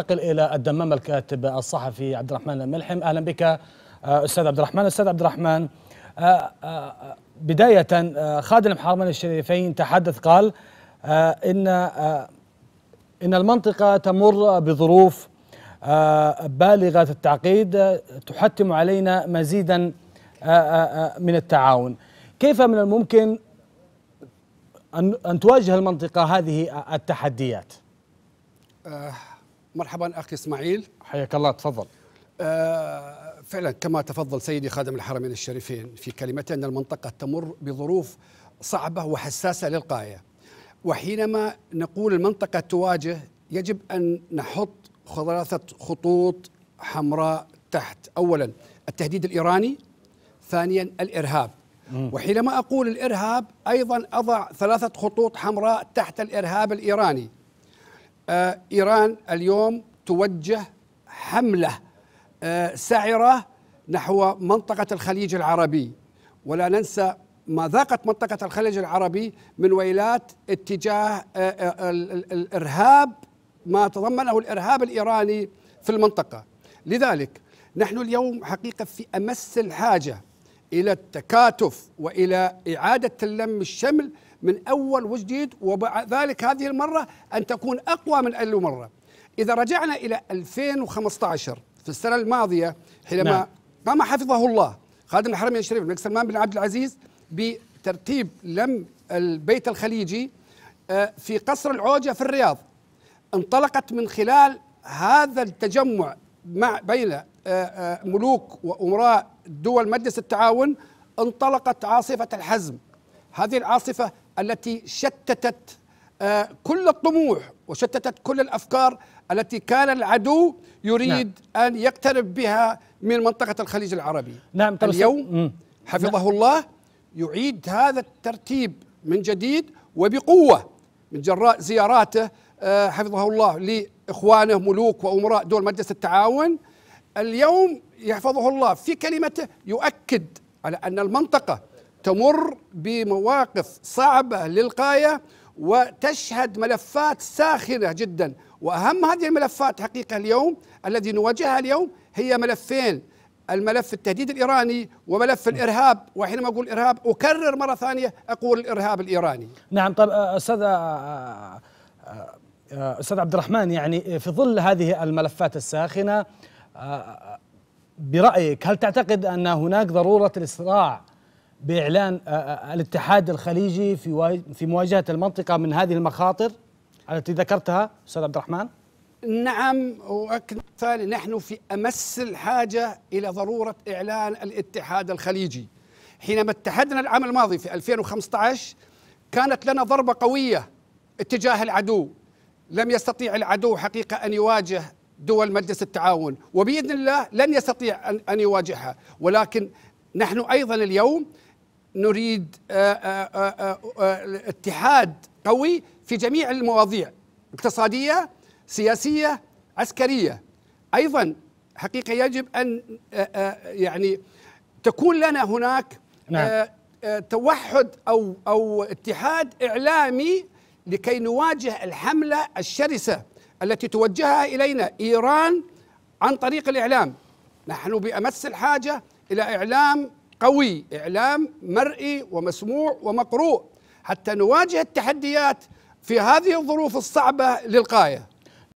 ننتقل الى الدمام الكاتب الصحفي عبد الرحمن الملحم اهلا بك آه، استاذ عبد الرحمن استاذ عبد الرحمن آه، آه، بدايه خادم حرمين الشريفين تحدث قال ان ان المنطقه تمر بظروف بالغه التعقيد تحتم علينا مزيدا من التعاون كيف من الممكن ان تواجه المنطقه هذه التحديات مرحبا اخي اسماعيل حياك الله تفضل آه فعلا كما تفضل سيدي خادم الحرمين الشريفين في كلمته ان المنطقه تمر بظروف صعبه وحساسه للغايه وحينما نقول المنطقه تواجه يجب ان نحط ثلاثه خطوط حمراء تحت اولا التهديد الايراني ثانيا الارهاب وحينما اقول الارهاب ايضا اضع ثلاثه خطوط حمراء تحت الارهاب الايراني آه، إيران اليوم توجه حملة آه، سعرة نحو منطقة الخليج العربي ولا ننسى ما ذاقت منطقة الخليج العربي من ويلات اتجاه آه، الإرهاب ما تضمنه الإرهاب الإيراني في المنطقة لذلك نحن اليوم حقيقة في أمس الحاجة إلى التكاتف وإلى إعادة لم الشمل من أول وجديد وبعد ذلك هذه المرة أن تكون أقوى من أي مرة إذا رجعنا إلى 2015 في السنة الماضية حينما نعم. قام حفظه الله خادم الحرمين الشريف الملك سلمان بن عبد العزيز بترتيب لم البيت الخليجي آه، في قصر العوجة في الرياض انطلقت من خلال هذا التجمع مع بين آه، آه، ملوك وأمراء دول مجلس التعاون انطلقت عاصفة الحزم هذه العاصفة التي شتتت آه، كل الطموح وشتتت كل الافكار التي كان العدو يريد نعم. ان يقترب بها من منطقه الخليج العربي نعم اليوم حفظه نعم. الله يعيد هذا الترتيب من جديد وبقوه من جراء زياراته آه، حفظه الله لاخوانه ملوك وامراء دول مجلس التعاون اليوم يحفظه الله في كلمته يؤكد على ان المنطقه تمر بمواقف صعبة للغاية وتشهد ملفات ساخنة جدا وأهم هذه الملفات حقيقة اليوم الذي نواجهها اليوم هي ملفين الملف التهديد الإيراني وملف الإرهاب وحينما أقول إرهاب أكرر مرة ثانية أقول الإرهاب الإيراني نعم طب آه، آه، أستاذ آه، أستاذ عبد الرحمن يعني في ظل هذه الملفات الساخنة برأيك هل تعتقد أن هناك ضرورة الإسراع باعلان آه، آه، الاتحاد الخليجي في في مواجهه المنطقه من هذه المخاطر التي ذكرتها استاذ عبد الرحمن؟ نعم واكد ثاني نحن في امس الحاجه الى ضروره اعلان الاتحاد الخليجي. حينما اتحدنا العام الماضي في 2015 كانت لنا ضربه قويه اتجاه العدو. لم يستطيع العدو حقيقه ان يواجه دول مجلس التعاون وباذن الله لن يستطيع ان يواجهها ولكن نحن ايضا اليوم نريد آه، آه، آه، اتحاد قوي في جميع المواضيع اقتصادية سياسية عسكرية أيضا حقيقة يجب أن يعني تكون لنا هناك نعم. توحد أو, أو اتحاد إعلامي لكي نواجه الحملة الشرسة التي توجهها إلينا إيران عن طريق الإعلام نحن بأمس الحاجة إلى إعلام قوي إعلام مرئي ومسموع ومقروء حتى نواجه التحديات في هذه الظروف الصعبة للغاية